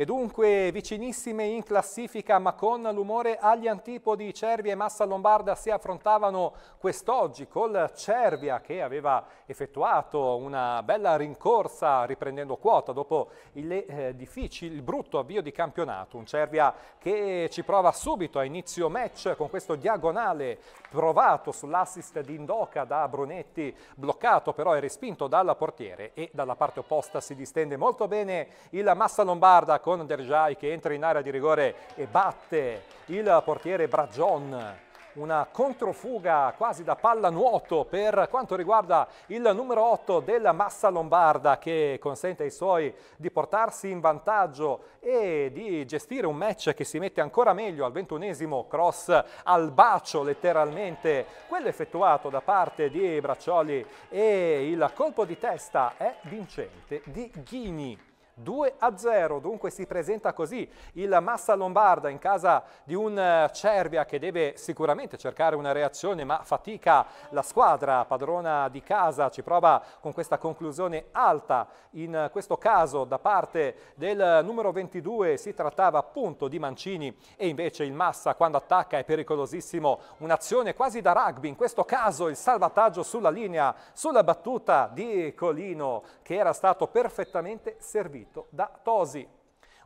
E dunque vicinissime in classifica ma con l'umore agli antipodi Cervia e Massa Lombarda si affrontavano quest'oggi col Cervia che aveva effettuato una bella rincorsa riprendendo quota dopo il, eh, difficile, il brutto avvio di campionato. Un Cervia che ci prova subito a inizio match con questo diagonale provato sull'assist di Indoca da Brunetti bloccato però e respinto dalla portiere e dalla parte opposta si distende molto bene il Massa Lombarda con Derjai che entra in area di rigore e batte il portiere Bragion una controfuga quasi da pallanuoto per quanto riguarda il numero 8 della Massa Lombarda che consente ai suoi di portarsi in vantaggio e di gestire un match che si mette ancora meglio al ventunesimo cross al bacio letteralmente quello effettuato da parte di Braccioli e il colpo di testa è vincente di Ghini 2 a 0, dunque si presenta così il Massa Lombarda in casa di un eh, Cervia che deve sicuramente cercare una reazione ma fatica la squadra padrona di casa, ci prova con questa conclusione alta, in eh, questo caso da parte del eh, numero 22 si trattava appunto di Mancini e invece il Massa quando attacca è pericolosissimo, un'azione quasi da rugby, in questo caso il salvataggio sulla linea, sulla battuta di Colino che era stato perfettamente servito scritto da Tosi.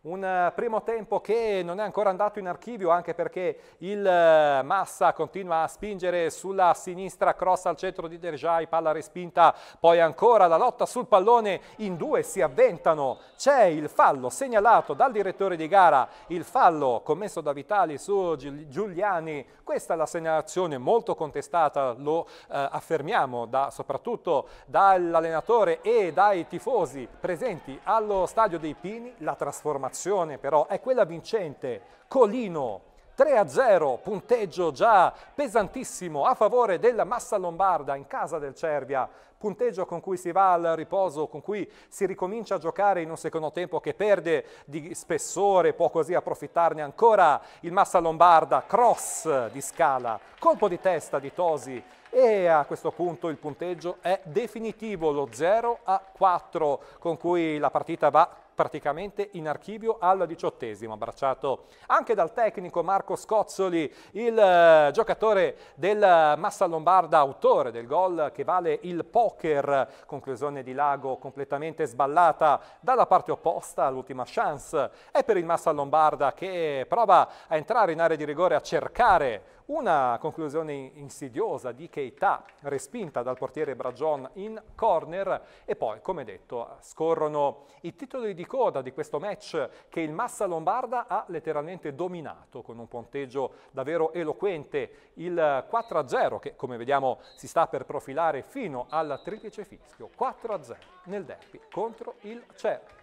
Un eh, primo tempo che non è ancora andato in archivio anche perché il eh, Massa continua a spingere sulla sinistra, cross al centro di Derjai, palla respinta, poi ancora la lotta sul pallone, in due si avventano, c'è il fallo segnalato dal direttore di gara, il fallo commesso da Vitali su Giuliani, questa è la segnalazione molto contestata, lo eh, affermiamo da, soprattutto dall'allenatore e dai tifosi presenti allo stadio dei Pini, la trasformazione formazione però è quella vincente. Colino 3 a 0, punteggio già pesantissimo a favore della Massa Lombarda in casa del Cervia, punteggio con cui si va al riposo, con cui si ricomincia a giocare in un secondo tempo che perde di spessore, può così approfittarne ancora il Massa Lombarda, cross di Scala, colpo di testa di Tosi e a questo punto il punteggio è definitivo, lo 0 a 4 con cui la partita va praticamente in archivio al diciottesimo, abbracciato anche dal tecnico Marco Scozzoli, il eh, giocatore del Massa Lombarda, autore del gol che vale il poker, conclusione di Lago completamente sballata dalla parte opposta, l'ultima chance è per il Massa Lombarda che prova a entrare in area di rigore a cercare una conclusione insidiosa di Keita, respinta dal portiere Bragion in corner e poi, come detto, scorrono i titoli di coda di questo match che il Massa Lombarda ha letteralmente dominato con un ponteggio davvero eloquente, il 4-0 che come vediamo si sta per profilare fino al triplice fischio, 4-0 nel derby contro il Cerro.